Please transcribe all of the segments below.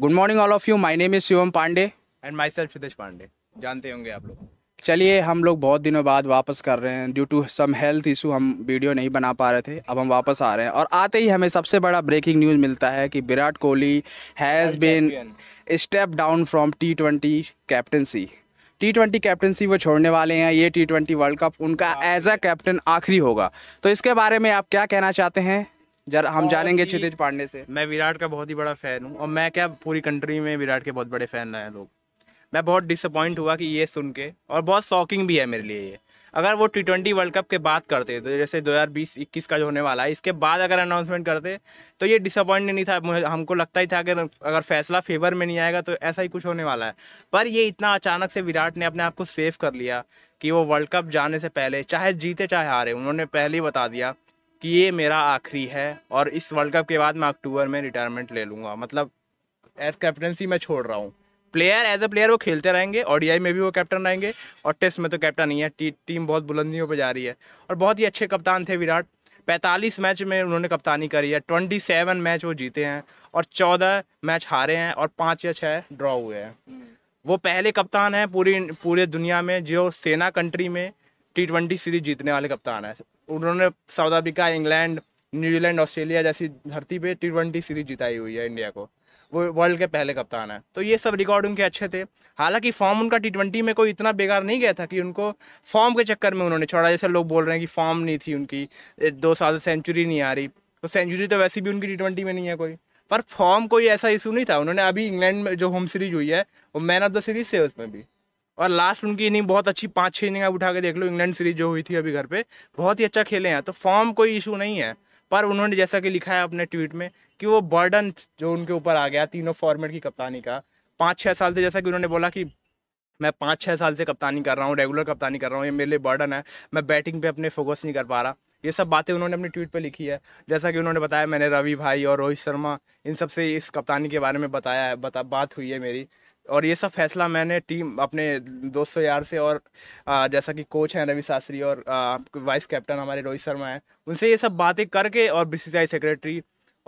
Good morning all of you my name is Shivam Pandey and myself Siddhesh Pandey जानते होंगे आप लोग चलिए हम लोग बहुत दिनों बाद वापस कर रहे हैं due to some health issue हम वीडियो नहीं बना पा रहे थे अब हम वापस आ रहे हैं और आते ही हमें सबसे बड़ा ब्रेकिंग न्यूज़ मिलता है कि Virat Kohli has been step down from T twenty captaincy T twenty captaincy वो छोड़ने वाले हैं ये टी ट्वेंटी वर्ल्ड कप उनका एज अ कैप्टन आखिरी होगा तो इसके बारे में आप क्या कहना चाहते हैं जरा हम जानेंगे क्षितिज पांडे से मैं विराट का बहुत ही बड़ा फैन हूँ और मैं क्या पूरी कंट्री में विराट के बहुत बड़े फैन रहे हैं लोग मैं बहुत डिसअपॉइंट हुआ कि ये सुन के और बहुत शॉकिंग भी है मेरे लिए ये अगर वो टी ट्वेंटी वर्ल्ड कप के बाद करते तो जैसे दो हज़ार बीस इक्कीस का जो होने वाला है इसके बाद अगर अनाउंसमेंट करते तो ये डिसअपॉइंट नहीं था हमको लगता ही था कि अगर फैसला फेवर में नहीं आएगा तो ऐसा ही कुछ होने वाला है पर ये इतना अचानक से विराट ने अपने आप को सेव कर लिया कि वो वर्ल्ड कप जाने से पहले चाहे जीते चाहे हारे उन्होंने पहले ही बता दिया कि ये मेरा आखिरी है और इस वर्ल्ड कप के बाद मैं अक्टूबर में रिटायरमेंट ले लूँगा मतलब एज कैप्टनसी मैं छोड़ रहा हूँ प्लेयर एज अ प्लेयर वो खेलते रहेंगे ओडीआई में भी वो कैप्टन रहेंगे और टेस्ट में तो कैप्टन नहीं है टी, टीम बहुत बुलंदियों पर जा रही है और बहुत ही अच्छे कप्तान थे विराट पैंतालीस मैच में उन्होंने कप्तानी करी है ट्वेंटी सेवन मैच वो जीते हैं और चौदह मैच हारे हैं और पाँच या छः ड्रॉ हुए हैं हम्म। वो पहले कप्तान हैं पूरी पूरे दुनिया में जो सेना कंट्री में टी ट्वेंटी सीरीज जीतने वाले कप्तान है उन्होंने South Africa England New Zealand Australia जैसी धरती पे टी ट्वेंटी सीरीज जिताई हुई है इंडिया को वो वर्ल्ड के पहले कप्तान है तो ये सब रिकॉर्ड उनके अच्छे थे हालांकि फॉर्म उनका टी ट्वेंटी में कोई इतना बेकार नहीं गया था कि उनको फॉर्म के चक्कर में उन्होंने छोड़ा जैसे लोग बोल रहे हैं कि फॉर्म नहीं थी उनकी दो साल से सेंचुरी नहीं आ रही तो सेंचुरी तो वैसे भी उनकी टी ट्वेंटी में नहीं है कोई पर फॉर्म कोई ऐसा इशू नहीं था उन्होंने अभी इंग्लैंड में जो होम सीरीज हुई है वो मैन ऑफ द सीरीज से उसमें भी और लास्ट उनकी इनिंग बहुत अच्छी पाँच छः इनिंग आप उठा के देख लो इंग्लैंड सीरीज जो हुई थी अभी घर पे बहुत ही अच्छा खेले हैं तो फॉर्म कोई इशू नहीं है पर उन्होंने जैसा कि लिखा है अपने ट्वीट में कि वो बर्डन जो उनके ऊपर आ गया तीनों फॉर्मेट की कप्तानी का पाँच छः साल से जैसा कि उन्होंने बोला कि मैं पाँच छः साल से कप्तानी कर रहा हूँ रेगुलर कप्तानी कर रहा हूँ ये मेरे लिए बर्डन है मैं बैटिंग पे अपने फोकस नहीं कर पा रहा ये सब बातें उन्होंने अपने ट्वीट पे लिखी है जैसा कि उन्होंने बताया मैंने रवि भाई और रोहित शर्मा इन सब से इस कप्तानी के बारे में बताया है बता बात हुई है मेरी और ये सब फैसला मैंने टीम अपने दोस्तों यार से और आ, जैसा कि कोच हैं रवि शास्त्री और वाइस कैप्टन हमारे रोहित शर्मा हैं उनसे ये सब बातें करके और बी सेक्रेटरी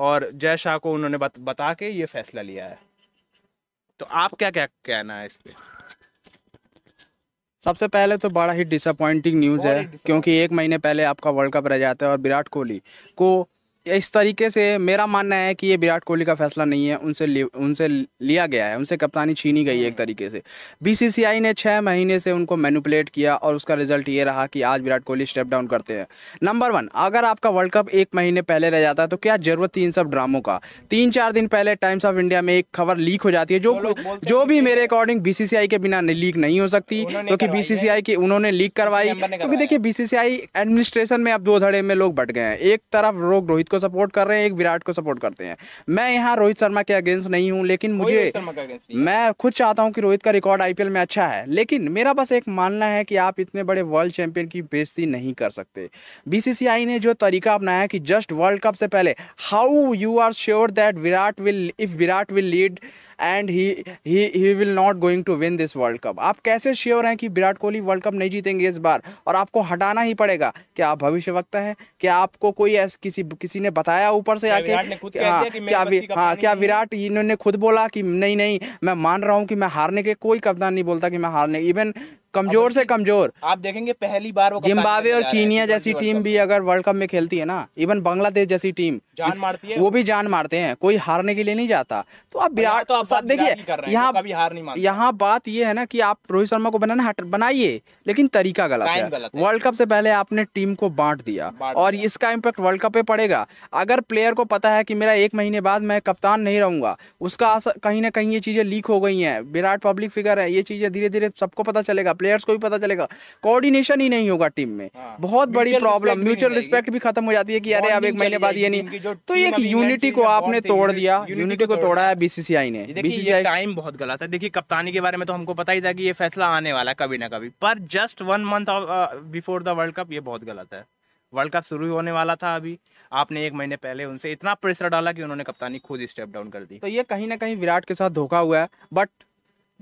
और जय शाह को उन्होंने बत, बता के ये फैसला लिया है तो आप क्या क्या कहना है इस पर सबसे पहले तो बड़ा ही डिसअपॉइंटिंग न्यूज़ है क्योंकि एक महीने पहले आपका वर्ल्ड कप रह जाता है और विराट कोहली को इस तरीके से मेरा मानना है कि ये विराट कोहली का फैसला नहीं है उनसे उनसे लिया गया है उनसे कप्तानी छीनी गई है एक हम्म। तरीके से बीसीसीआई ने छः महीने से उनको मैनुपुलेट किया और उसका रिजल्ट ये रहा कि आज विराट कोहली स्टेप डाउन करते हैं नंबर वन अगर आपका वर्ल्ड कप एक महीने पहले रह जाता है तो क्या जरूरत थी इन सब ड्रामों का तीन चार दिन पहले टाइम्स ऑफ इंडिया में एक खबर लीक हो जाती है जो जो भी मेरे अकॉर्डिंग बीसीसीआई के बिना लीक नहीं हो सकती क्योंकि बीसीसीआई की उन्होंने लीक करवाई क्योंकि देखिए बीसीसीआई एडमिनिस्ट्रेशन में अब दो धड़े में लोग बट गए हैं एक तरफ रोग रोहित को को सपोर्ट कर रहे हैं एक विराट को सपोर्ट करते हैं मैं यहाँ रोहित शर्मा के अगेंस्ट नहीं हूँ लेकिन मुझे मैं खुद चाहता हूँ कि रोहित का रिकॉर्ड आई में अच्छा है लेकिन मेरा बस एक मानना है कि आप इतने बड़े वर्ल्ड चैंपियन की बेजती नहीं कर सकते बी ने जो तरीका अपनाया कि जस्ट वर्ल्ड कप से पहले how you are sure that Virat will if Virat will lead and he he will not going to win this world cup आप कैसे श्योर हैं कि विराट कोहली वर्ल्ड कप नहीं जीतेंगे इस बार और आपको हटाना ही पड़ेगा क्या आप भविष्य वक्त है क्या आपको कोई ऐसा किसी किसी ने ने बताया ऊपर से अच्छा, आके हाँ, हाँ क्या हाँ क्या विराट इन्होंने खुद बोला कि नहीं नहीं मैं मान रहा हूँ कि मैं हारने के कोई कप्तान नहीं बोलता कि मैं हारने इवन कमजोर से कमजोर आप देखेंगे पहली बार वो जिम्बावे और कीनिया जैसी टीम भी अगर वर्ल्ड कप में खेलती है ना इवन बांग्लादेश जैसी टीम जान मारती है वो भी जान मारते हैं कोई हारने के लिए नहीं जाता तो आप विराट तो आप देखिए यहाँ हार नहीं मानते यहाँ बात ये है ना कि आप रोहित शर्मा को बनाना बनाइए लेकिन तरीका गलत है वर्ल्ड कप से पहले आपने टीम को बांट दिया और इसका इम्पेक्ट वर्ल्ड कप पे पड़ेगा अगर प्लेयर को पता है कि मेरा एक महीने बाद मैं कप्तान नहीं रहूंगा उसका कहीं ना कहीं ये चीजें लीक हो गई हैं विराट पब्लिक फिगर है ये चीजें धीरे धीरे सबको पता चलेगा प्लेयर्स को भी पता चलेगा कोऑर्डिनेशन ही नहीं होगा टीम में हाँ। बहुत बड़ी प्रॉब्लम म्यूचुअल रिस्पेक्ट भी खत्म हो जाती है कि अरे अब एक महीने बाद ये नहीं तो एक यूनिटी को आपने तोड़ दिया यूनिटी को तोड़ा है बीसीसीआई ने बीसीसीआई टाइम बहुत गलत है देखिए कप्तानी के बारे में तो हमको पता ही था कि ये फैसला आने वाला कभी ना कभी पर just one month before the world cup ये बहुत गलत है वर्ल्ड कप शुरू होने वाला था अभी आपने एक महीने पहले उनसे इतना प्रेशर डाला कि उन्होंने कप्तानी खुद स्टेप डाउन कर दी तो ये कहीं ना कहीं विराट के साथ धोखा हुआ है बट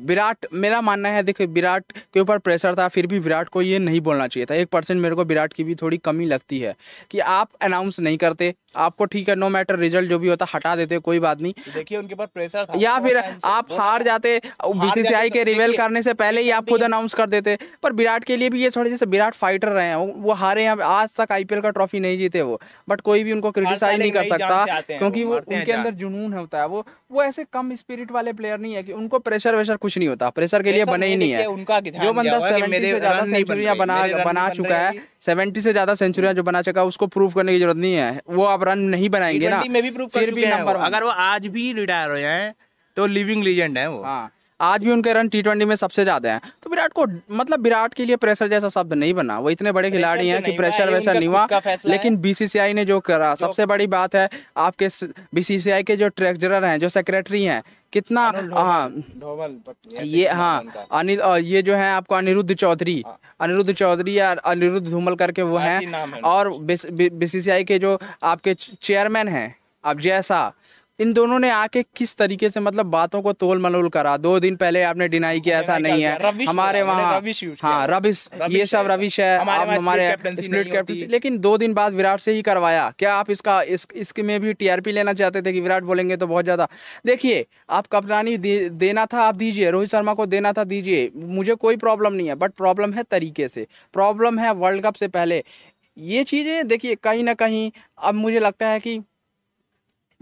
विराट मेरा मानना है देखो विराट के ऊपर प्रेशर था फिर भी विराट को ये नहीं बोलना चाहिए था एक परसेंट मेरे को विराट की भी थोड़ी कमी लगती है कि आप अनाउंस नहीं करते आपको ठीक है नो मैटर रिजल्ट जो भी होता हटा देते कोई बात नहीं देखिए उनके पास प्रेशर था या फिर आप हार जाते बीसीसीआई तो के रिवेल करने से पहले ही आप खुद अनाउंस कर देते पर विराट के लिए भी ये थोड़े जैसे विराट फाइटर रहे हैं वो हारे हैं आज तक आईपीएल का ट्रॉफी नहीं जीते वो बट कोई भी उनको क्रिटिसाइज नहीं कर सकता क्योंकि वो उनके अंदर जुनून होता है वो वो ऐसे कम स्पिरिट वाले प्लेयर नहीं है कि उनको प्रेशर वेशर कुछ नहीं होता प्रेशर के लिए बने ही नहीं है उनका जो बंदा सेवेंटी बना चुका है सेवेंटी से ज्यादा सेंचुरियां जो बना चुका है उसको प्रूफ करने की जरूरत नहीं है वो आप रन नहीं बनाएंगे ना फिर भी नंबर अगर वो आज भी रिटायर हो जाए तो लिविंग लीजेंड है वो हाँ, आज भी उनके रन टी में सबसे ज्यादा है विराट को मतलब विराट के लिए प्रेशर जैसा शब्द नहीं बना वो इतने बड़े खिलाड़ी हैं कि प्रेशर वैसा नहीं हुआ लेकिन बीसीसीआई ने जो करा जो सबसे बड़ी बात है आपके बीसीसीआई के जो ट्रेजरर हैं जो सेक्रेटरी हैं कितना हाँ ये हाँ अनिल ये जो है आपको अनिरुद्ध चौधरी हाँ। अनिरुद्ध चौधरी या अनिरुद्ध धूमल करके वो हैं और बीसीसीआई के जो आपके चेयरमैन हैं आप जैसा इन दोनों ने आके किस तरीके से मतलब बातों को तोल मलोल करा दो दिन पहले आपने डिनाई किया ऐसा नहीं हाँ, है हमारे वहाँ हाँ रविश ये सब रविश है हमारे स्प्लिट कैप्टन लेकिन दो दिन बाद विराट से ही करवाया क्या आप इसका इसके में भी टीआरपी लेना चाहते थे कि विराट बोलेंगे तो बहुत ज़्यादा देखिए आप कप्तानी देना था आप दीजिए रोहित शर्मा को देना था दीजिए मुझे कोई प्रॉब्लम नहीं है बट प्रॉब्लम है तरीके से प्रॉब्लम है वर्ल्ड कप से पहले ये चीज़ें देखिए कहीं ना कहीं अब मुझे लगता है कि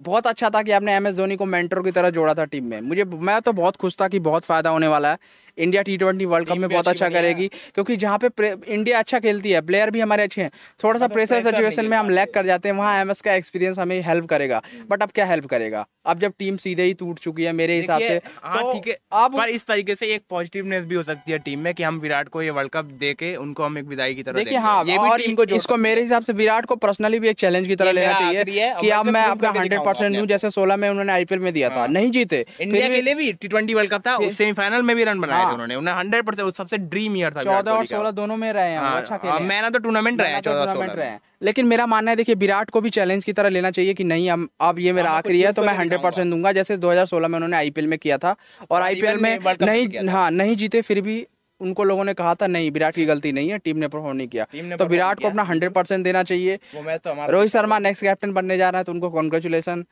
बहुत अच्छा था कि आपने एम एस धोनी को मेंटर की तरह जोड़ा था टीम में मुझे मैं तो बहुत खुश था कि बहुत फ़ायदा होने वाला है India T twenty world cup में बहुत अच्छा करेगी क्योंकि जहाँ पे इंडिया अच्छा खेलती है प्लेयर भी हमारे अच्छे हैं थोड़ा सा प्रेशर सिचुएशन में हम लैक कर जाते हैं वहाँ एम का एक्सपीरियंस हमें हेल्प करेगा बट हम्म। अब क्या हेल्प करेगा अब जब टीम सीधे ही टूट चुकी है मेरे हिसाब से हाँ, तो ठीक है अब पर इस तरीके से एक पॉजिटिवनेस भी हो सकती है टीम में कि हम विराट को ये वर्ल्ड कप दे के उनको हम एक विदाई की तरह देखिए हाँ इसको मेरे हिसाब से विराट को पर्सनली भी एक चैलेंज की तरह लेना चाहिए कि अब मैं आपका हंड्रेड परसेंट न्यू जैसे सोलह में उन्होंने आईपीएल में दिया था हाँ। नहीं जीते इंडिया के लिए भी टी ट्वेंटी वर्ल्ड कप था सेमीफाइनल में भी रन बनाया हाँ। उन्होंने उन्हें हंड्रेड परसेंट सबसे ड्रीम ईयर था चौदह और सोलह दोनों में रहे हैं हाँ, अच्छा मैन ऑफ द टूर्नामेंट रहे टूर्नामेंट रहे लेकिन मेरा मानना है देखिए विराट को भी चैलेंज की तरह लेना चाहिए कि नहीं हम अब ये मेरा आखिरी है तो मैं हंड्रेड परसेंट दूंगा जैसे 2016 में उन्होंने आईपीएल में किया था और आईपीएल में नहीं हाँ नहीं जीते फिर भी उनको लोगों ने कहा था नहीं विराट की गलती नहीं है टीम ने परफॉर्म नहीं किया तो विराट को अपना हंड्रेड परसेंट देना चाहिए तो रोहित शर्मा नेक्स्ट कैप्टन बनने जा रहा है तो उनको कॉन्ग्रेचुलेसन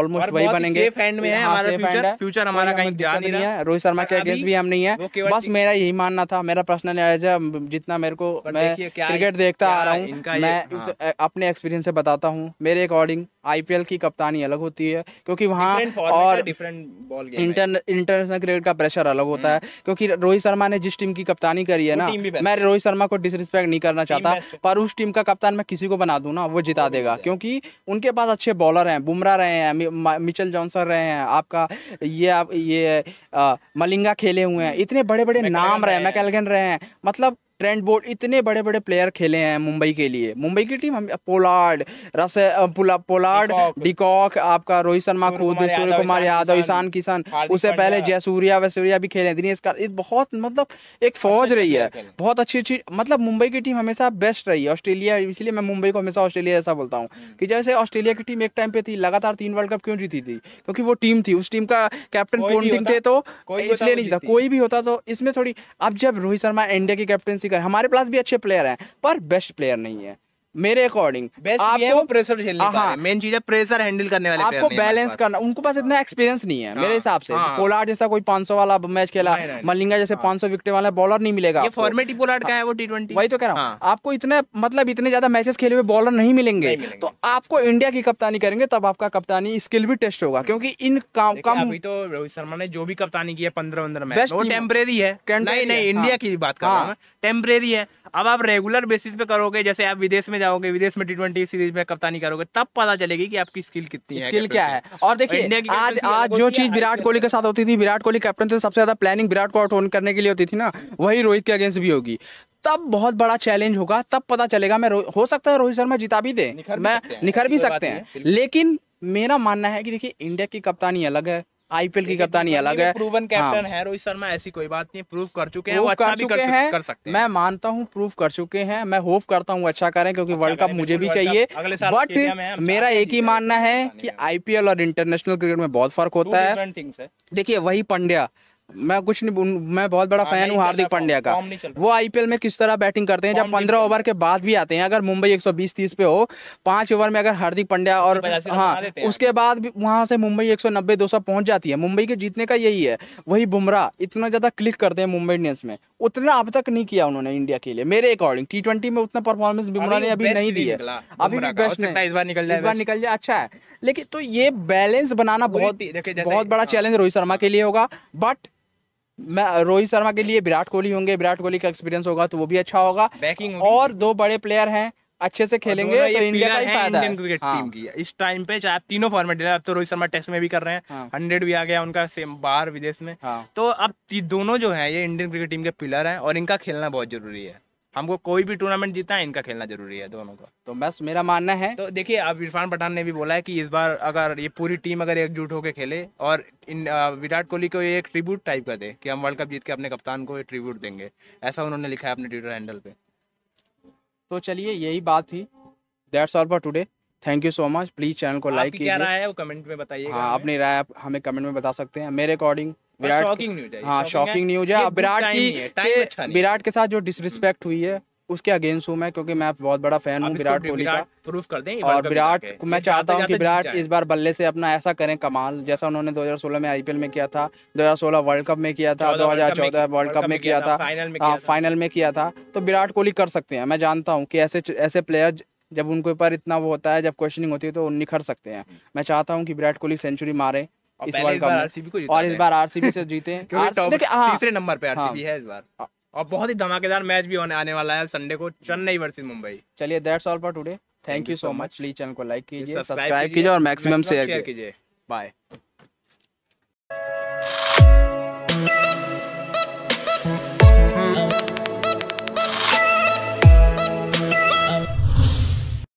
ऑलमोस्ट वही बनेंगे फ्यूचर हाँ, हमारा कहीं नहीं है रोहित शर्मा के अगेंस्ट भी हम नहीं है बस मेरा यही मानना था मेरा पर्सनल एज है जितना मेरे को मैं क्रिकेट देखता आ रहा हूँ मैं हाँ। अपने एक्सपीरियंस से बताता हूँ मेरे अकॉर्डिंग आईपीएल की कप्तानी अलग होती है क्योंकि वहाँ और डिफरेंट बॉल इंटरनेशनल क्रिकेट का प्रेशर अलग होता हम्म। है क्योंकि रोहित शर्मा ने जिस टीम की कप्तानी करी है ना मैं रोहित शर्मा को डिसरिस्पेक्ट नहीं करना चाहता पर उस टीम का कप्तान मैं किसी को बना दूँ ना वो जिता देगा क्योंकि उनके पास अच्छे बॉलर हैं बुमराह रहे हैं मिचल जॉनसन रहे हैं आपका ये ये मलिंगा खेले हुए हैं इतने बड़े बड़े नाम रहे हैं मैकेलगन रहे हैं मतलब ट्रेंड बोर्ड इतने बड़े बड़े प्लेयर खेले हैं मुंबई के लिए मुंबई की टीम हम पोलार्ड रस पोलार्ड डिकॉक आपका रोहित शर्मा खुद सूर्य कुमार यादव ईशान किशन उससे पहले जयसूर्या वैसूर्या भी खेले दिनेश का बहुत मतलब एक अच्छा फौज रही है बहुत अच्छी अच्छी मतलब मुंबई की टीम हमेशा बेस्ट रही है ऑस्ट्रेलिया इसलिए मैं मुंबई को हमेशा ऑस्ट्रेलिया ऐसा बोलता हूँ हम्म। कि जैसे ऑस्ट्रेलिया की टीम एक टाइम पे थी लगातार तीन वर्ल्ड कप क्यों जीती थी क्योंकि वो टीम थी उस टीम का कैप्टन पोन्टिंग थे तो इसलिए नहीं जीता कोई भी होता तो इसमें थोड़ी अब जब रोहित शर्मा इंडिया की कैप्टनसी कर हमारे पास भी अच्छे प्लेयर हैं पर बेस्ट प्लेयर नहीं है मेरे अकॉर्डिंग आपको प्रेशर मेन चीज है प्रेशर हैंडल करने वाले आपको बैलेंस करना उनके पास इतना एक्सपीरियंस नहीं है हाँ, मेरे हिसाब से पोलार्ड हाँ। जैसा कोई 500 वाला मैच खेला मलिंगा जैसे 500 हाँ। विकेट वाला बॉलर नहीं मिलेगा ये पोलार्ड का है वो टी वही तो कह रहा हूँ आपको इतने मतलब इतने ज्यादा मैचेस खेले हुए बॉलर नहीं मिलेंगे तो आपको इंडिया की कप्तानी करेंगे तब आपका कप्तानी स्किल भी टेस्ट होगा क्योंकि इन कम तो रोहित शर्मा ने जो भी कप्तानी की है पंद्रह पंद्रह मैच वो टेम्परेरी है नहीं नहीं इंडिया की बात कर रहा हूँ टेम्परेरी है अब आप रेगुलर बेसिस पे करोगे जैसे आप विदेश में जाओगे विदेश में टी ट्वेंटी सीरीज में कप्तानी करोगे तब पता चलेगी कि आपकी स्किल कितनी है स्किल क्या है और देखिए आज आज जो चीज विराट कोहली के साथ होती थी विराट कोहली कैप्टन थे सबसे ज्यादा प्लानिंग विराट को आउट करने के लिए होती थी ना वही रोहित के अगेंस्ट भी होगी तब बहुत बड़ा चैलेंज होगा तब पता चलेगा मैं हो सकता है रोहित शर्मा जिता भी दे मैं निखर भी सकते हैं लेकिन मेरा मानना है कि देखिए इंडिया की कप्तानी अलग है आईपीएल की कप्तानी अलग है प्रूवन कैप्टन है रोहित शर्मा ऐसी कोई बात नहीं प्रूफ कर चुके हैं वो अच्छा भी कर, सकते हैं मैं मानता हूँ प्रूफ कर चुके हैं मैं होप करता हूँ अच्छा करें क्योंकि वर्ल्ड अच्छा कप मुझे भी चाहिए बट मेरा एक ही मानना है कि आईपीएल और इंटरनेशनल क्रिकेट में बहुत फर्क होता है देखिए वही पंड्या मैं कुछ नहीं मैं बहुत बड़ा फैन हाँ, हूँ हार्दिक पांड्या का वो आईपीएल में किस तरह बैटिंग करते हैं जब पंद्रह ओवर के बाद भी आते हैं अगर मुंबई एक सौ बीस तीस पे हो पांच ओवर में अगर हार्दिक पांड्या और हाँ उसके बाद भी वहां से मुंबई एक सौ नब्बे दो सौ पहुंच जाती है मुंबई के जीतने का यही है वही बुमराह इतना ज्यादा क्लिक करते हैं मुंबई इंडियंस में उतना अब तक नहीं किया उन्होंने इंडिया के लिए मेरे अकॉर्डिंग टी ट्वेंटी में उतना परफॉर्मेंस बुमराह ने अभी नहीं दी है अभी बेस्ट इस बार निकल जाए अच्छा है लेकिन तो ये बैलेंस बनाना बहुत ही देखिए बहुत बड़ा चैलेंज हाँ। रोहित शर्मा के लिए होगा बट मैं रोहित शर्मा के लिए विराट कोहली होंगे विराट कोहली का एक्सपीरियंस होगा तो वो भी अच्छा होगा बैकिंग और दो बड़े प्लेयर हैं अच्छे से खेलेंगे तो इंडिया का ही फायदा है क्रिकेट हाँ। टीम की इस टाइम पे चाहे आप तीनों फॉर्मेट अब तो रोहित शर्मा टेस्ट में भी कर रहे हैं हंड्रेड हाँ। भी आ गया उनका सेम बाहर विदेश में हाँ। तो अब दोनों जो है ये इंडियन क्रिकेट टीम के पिलर हैं और इनका खेलना बहुत जरूरी है हमको कोई भी टूर्नामेंट जीतना है इनका खेलना जरूरी है दोनों का तो बस मेरा मानना है तो देखिए अब इरफान पठान ने भी बोला है कि इस बार अगर ये पूरी टीम अगर एकजुट होकर खेले और इन विराट कोहली को ये एक ट्रिब्यूट टाइप का दे कि हम वर्ल्ड कप जीत के अपने कप्तान को ये ट्रिब्यूट देंगे ऐसा उन्होंने लिखा है अपने ट्विटर हैंडल पर तो चलिए यही बात थी that's all for today thank you so much please channel को लाइक कीजिए क्या राय है वो कमेंट में बताइए हाँ अपनी राय आप हमें कमेंट में बता सकते हैं मेरे अकॉर्डिंग विराट न्यूज है हाँ शॉकिंग न्यूज है हाँ, विराट की अच्छा विराट के साथ जो डिसरिस्पेक्ट हुई है उसके अगेंस्ट हूँ मैं क्योंकि मैं बहुत बड़ा फैन हूँ विराट कोहली का प्रूफ कर दें और विराट मैं चाहता हूँ कि विराट इस बार बल्ले से अपना ऐसा करें कमाल जैसा उन्होंने 2016 में आईपीएल में किया था 2016 वर्ल्ड कप में किया था 2014 वर्ल्ड कप में किया था फाइनल हाँ, में किया था तो विराट कोहली कर सकते हैं मैं जानता हूँ कि ऐसे ऐसे प्लेयर जब उनके ऊपर इतना वो होता है जब क्वेश्चनिंग होती है तो निखर सकते हैं मैं चाहता हूँ कि विराट कोहली सेंचुरी मारे इस वर्ल्ड कप और इस बार आरसीबी से जीते हाँ। तीसरे नंबर पे आरसीबी हाँ। है इस बार और बहुत ही धमाकेदार मैच भी होने आने वाला है संडे को चेन्नई वर्सेस मुंबई चलिए that's all for today thank you so much please channel को लाइक कीजिए सब्सक्राइब कीजिए और मैक्सिमम शेयर कीजिए बाय